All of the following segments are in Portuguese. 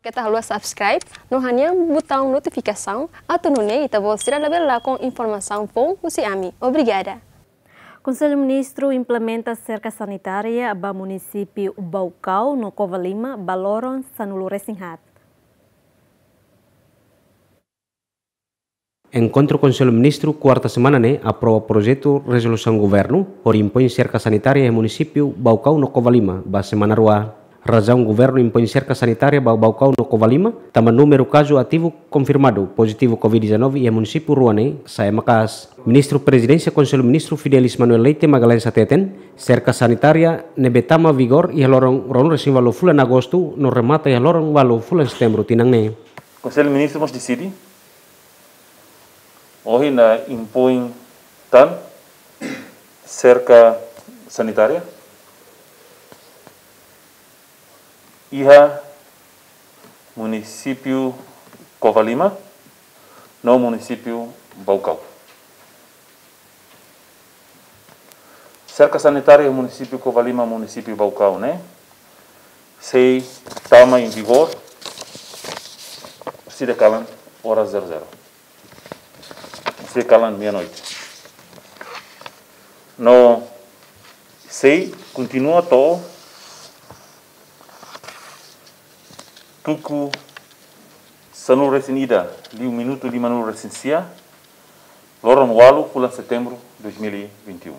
Ketahuan tá subscribe no hanya botão notificação, atonone e você lá com informação bom você ami. Obrigada. Conselho Ministro implementa cerca sanitária para município Baucau, no Cova Lima, Baloron, Sanulo Resinghat. Encontro Conselho Ministro, quarta semana, né, aprova projeto resolução governo por impõe cerca sanitária em município Baucau, no Cova Lima, semana rua razão o governo impõe cerca sanitária ao balcão no Covalima, também número caso ativo confirmado positivo Covid-19 e é município Ruane, Saia Ministro Presidência Conselho Ministro Fidelis Manuel Leite Magalhães Ateten, cerca sanitária nebetama vigor e lorong ron resim valo em agosto, no remata e lorong valo em setembro tinangne. Conselho Ministro mos decidir ¿eh? Hoje na impõe tan cerca sanitária Iha, município Covalima, no município Baucau. Cerca sanitária município Covalima, município Baucau, né? Sei, tama em vigor, se decalam hora 00. Se decalam meia-noite. No sei, continua to tuku sanuresin ida un minuto di manuresin sia loron walu kula setembro 2021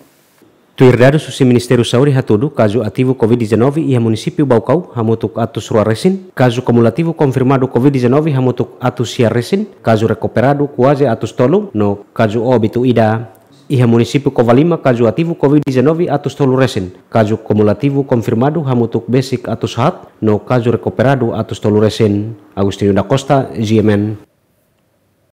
dadu susi Ministeru saudi hatudu kazu ativu Covid-19 e a baukau hamutuk atu surua resin, kazu kumulativu konfirmadu Covid-19 hamutuk atu sia resin, kazu recuperado kuaze atu stolu, no kazu obitu ida iha a kovalima kaju ativu Covid-19 atos resin, kaju cumulativo konfirmadu hamutuk basic atau hat, no rekoperadu atau atos resin. Agustin da Costa, GMN.